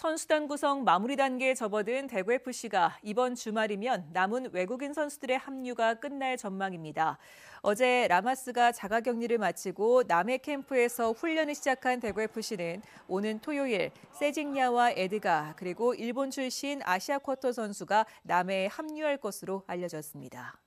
선수단 구성 마무리 단계에 접어든 대구FC가 이번 주말이면 남은 외국인 선수들의 합류가 끝날 전망입니다. 어제 라마스가 자가 격리를 마치고 남해 캠프에서 훈련을 시작한 대구FC는 오는 토요일 세징야와 에드가 그리고 일본 출신 아시아 쿼터 선수가 남해에 합류할 것으로 알려졌습니다.